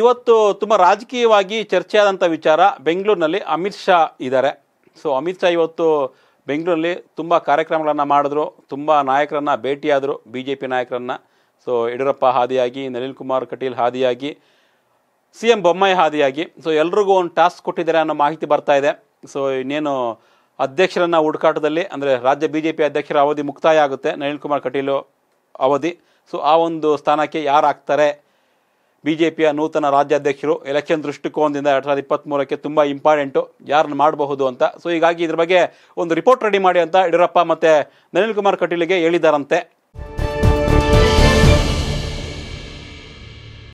ಇವತ್ತು ತುಂಬ ರಾಜಕೀಯವಾಗಿ ಚರ್ಚೆಯಾದಂಥ ವಿಚಾರ ಬೆಂಗಳೂರಿನಲ್ಲಿ ಅಮಿತ್ ಶಾ ಇದ್ದಾರೆ ಸೊ ಅಮಿತ್ ಶಾ ಇವತ್ತು ಬೆಂಗಳೂರಲ್ಲಿ ತುಂಬ ಕಾರ್ಯಕ್ರಮಗಳನ್ನು ಮಾಡಿದ್ರು ತುಂಬ ನಾಯಕರನ್ನು ಭೇಟಿಯಾದರು ಬಿ ಜೆ ಪಿ ನಾಯಕರನ್ನು ಸೊ ಯಡಿಯೂರಪ್ಪ ಹಾದಿಯಾಗಿ ನಳಿನ್ ಕುಮಾರ್ ಕಟೀಲ್ ಹಾದಿಯಾಗಿ ಸಿ ಎಂ ಬೊಮ್ಮಾಯಿ ಹಾದಿಯಾಗಿ ಸೊ ಎಲ್ರಿಗೂ ಒಂದು ಟಾಸ್ಕ್ ಕೊಟ್ಟಿದ್ದಾರೆ ಅನ್ನೋ ಮಾಹಿತಿ ಬರ್ತಾ ಇದೆ ಸೊ ಇನ್ನೇನು ಅಧ್ಯಕ್ಷರನ್ನು ಹುಡುಕಾಟದಲ್ಲಿ ಅಂದರೆ ರಾಜ್ಯ ಬಿ ಜೆ ಪಿ ಅಧ್ಯಕ್ಷರ ಅವಧಿ ಮುಕ್ತಾಯ ಆಗುತ್ತೆ ನಳಿನ್ ಕುಮಾರ್ ಕಟೀಲು ಅವಧಿ ಸೊ ಆ ಒಂದು ಸ್ಥಾನಕ್ಕೆ ಯಾರು ಆಗ್ತಾರೆ ಬಿಜೆಪಿಯ ನೂತನ ರಾಜ್ಯಾಧ್ಯಕ್ಷರು ಎಲೆಕ್ಷನ್ ದೃಷ್ಟಿಕೋನದಿಂದ ಎರಡು ಸಾವಿರದ ಇಪ್ಪತ್ತ್ಮೂರಕ್ಕೆ ತುಂಬ ಇಂಪಾರ್ಟೆಂಟು ಯಾರನ್ನು ಮಾಡಬಹುದು ಅಂತ ಸೊ ಹೀಗಾಗಿ ಇದ್ರ ಬಗ್ಗೆ ಒಂದು ರಿಪೋರ್ಟ್ ರೆಡಿ ಮಾಡಿ ಅಂತ ಯಡಿಯೂರಪ್ಪ ಮತ್ತು ನಳಿನ್ ಕುಮಾರ್ ಕಟೀಲಿಗೆ ಹೇಳಿದ್ದಾರಂತೆ